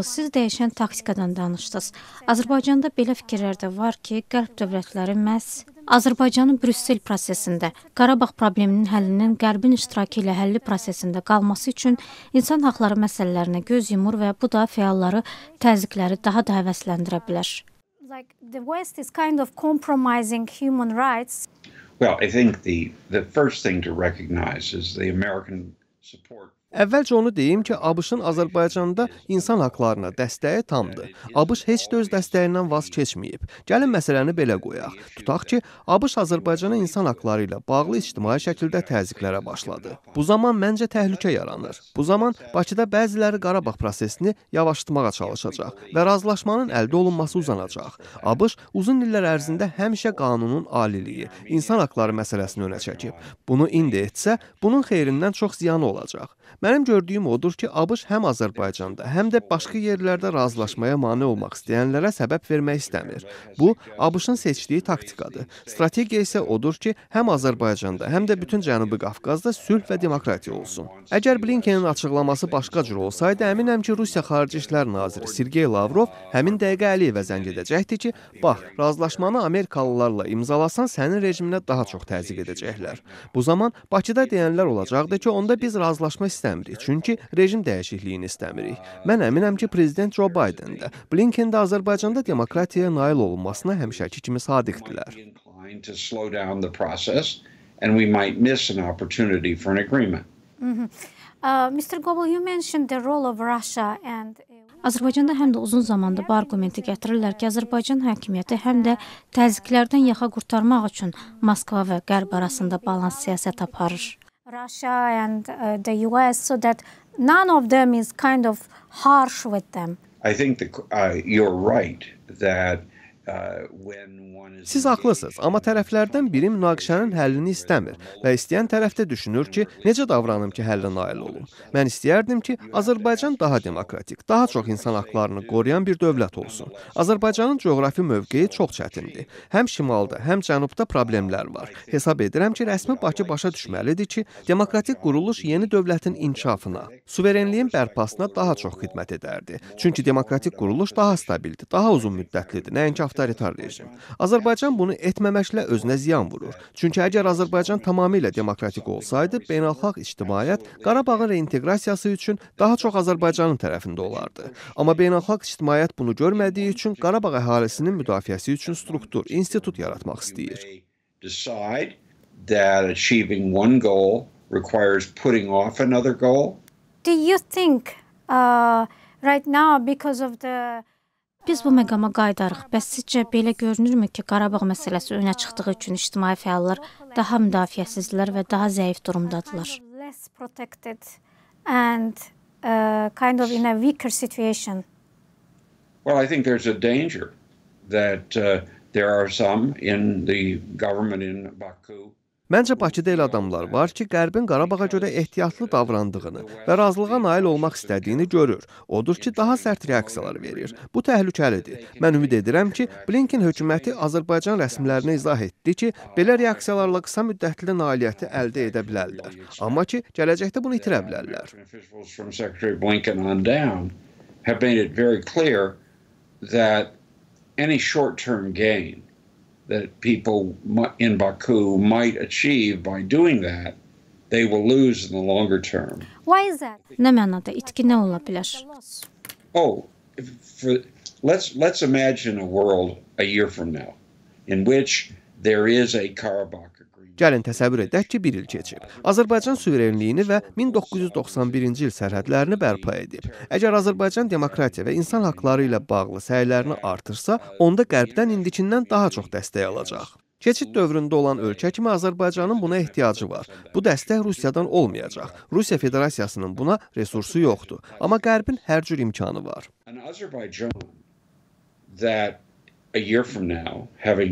Siz dəyişən taktikadan danışdınız. Azərbaycanda belə fikirlər də var ki, qərb dövlətləri məhz Azərbaycanın Brüssel prosesində, Qarabağ probleminin həllinin Qərbin iştirakı ilə həlli prosesində qalması üçün insan haqları məsələlərinə göz yumur və bu da fəalları, təzyiqləri daha da həvəsləndirə bilər. Like the West is kind of compromising human rights. Well, I think the the first thing to recognize is the American support Əvvəlcə onu deyim ki, ABŞ-ın Azərbaycanda insan haqqlarına dəstəyi tamdır. ABŞ heç də öz dəstəyindən vaz keçməyib. Gəlin məsələni belə qoyaq. Tutaq ki, ABŞ Azərbaycana insan haqqları ilə bağlı ictimai şəkildə təzyiqlərə başladı. Bu zaman məncə təhlükə yaranır. Bu zaman Bakıda bəziləri Qarabağ prosesini yavaşlatmağa çalışacaq və razılaşmanın əldə olunması uzanacaq. ABŞ uzun illər ərzində həmişə qanunun aliliyi, insan haqqları məsələsini önə çəkib. Bunu indi etsə, bunun xeyrindən çox ziyanı olacaq. Mənim gördüyüm odur ki, ABŞ həm Azərbaycanda, həm də başqa yerlərdə razılaşmaya mane olmaq istəyənlərə səbəb vermək istəmir. Bu ABŞ-ın seçdiyi taktikadır. Strategiya isə odur ki, həm Azərbaycanda, həm də bütün Cənubi Qafqazda sülh və demokratiya olsun. Əgər Blinkenin açıqlaması başqa cür olsaydı, əminəm ki, Rusiya Xarici İşlər naziri Sergey Lavrov həmin dəqiqə Əliyevə zəng edəcəkdi ki, bax, razılaşmanı Amerikalılarla imzalasan, sənin rejiminə daha çox təzyiq edəcəklər. Bu zaman Bakıda deyənlər olacaqdı ki, onda biz razılaşma istəmirik, çünki rejim dəyişikliyini istəmirik. Mən əminəm ki, prezident Joe Biden də, Blinken də Azərbaycanda demokratiyaya nail olunmasına həmişəki kimi sadiqdirlər. and we might miss an opportunity for an agreement. Mm -hmm. uh, Mr. Gobel, you mentioned the role of Russia and e, Azərbaycanda həm də uzun zamandır bu arqumenti gətirirlər ki, Azərbaycan hakimiyyəti həm də təzyiqlərdən yaxa qurtarmaq üçün Moskva və Qərb arasında balans siyasət aparır. Russia and uh, the US so that none of them is kind of harsh with them. I think the, uh, you're right that Uh, Siz haqlısınız, amma tərəflərdən biri münaqişənin həllini istəmir və istəyən tərəf də düşünür ki, necə davranım ki, həllə nail olum. Mən istəyərdim ki, Azərbaycan daha demokratik, daha çox insan haqlarını qoruyan bir dövlət olsun. Azərbaycanın coğrafi mövqeyi çox çətindir. Həm şimalda, həm cənubda problemlər var. Hesab edirəm ki, rəsmi Bakı başa düşməlidir ki, demokratik quruluş yeni dövlətin inkişafına, suverenliyin bərpasına daha çox xidmət edərdi. Çünki demokratik quruluş daha stabildir, daha uzun müddətlidir, nəinki avtoritar rejim. Azərbaycan bunu etməməklə özünə ziyan vurur. Çünki əgər Azərbaycan tamamilə demokratik olsaydı, beynəlxalq ictimaiyyət Qarabağın reinteqrasiyası üçün daha çox Azərbaycanın tərəfində olardı. Amma beynəlxalq ictimaiyyət bunu görmədiyi üçün Qarabağ əhalisinin müdafiəsi üçün struktur, institut yaratmaq istəyir. Decide that achieving one goal requires putting off another goal? Do you think uh, right now because of the Biz bu məqama qayıdarıq. Bəs sizcə belə görünürmü ki, Qarabağ məsələsi önə çıxdığı üçün ictimai fəallar daha müdafiəsizlər və daha zəif durumdadılar? and uh, kind of in a weaker situation. Well, I think there's a danger that uh, there are some in the government in Baku Məncə Bakıda elə adamlar var ki, Qərbin Qarabağa görə ehtiyatlı davrandığını və razılığa nail olmaq istədiyini görür. Odur ki, daha sərt reaksiyalar verir. Bu təhlükəlidir. Mən ümid edirəm ki, Blinken hökuməti Azərbaycan rəsmilərinə izah etdi ki, belə reaksiyalarla qısa müddətli nailiyyəti əldə edə bilərlər. Amma ki, gələcəkdə bunu itirə bilərlər. Have made it very clear that any short term gain that people in Baku might achieve by doing that, they will lose in the longer term. Why is that? Oh, for, let's let's imagine a world a year from now in which there is a Karabakh Gəlin təsəvvür edək ki, 1 il keçib. Azərbaycan suverenliyini və 1991-ci il sərhədlərini bərpa edib. Əgər Azərbaycan demokratiya və insan haqqları ilə bağlı səylərini artırsa, onda Qərbdən indikindən daha çox dəstək alacaq. Keçid dövründə olan ölkə kimi Azərbaycanın buna ehtiyacı var. Bu dəstək Rusiyadan olmayacaq. Rusiya Federasiyasının buna resursu yoxdur, amma Qərbin hər cür imkanı var. Azərbaycan that a year from now having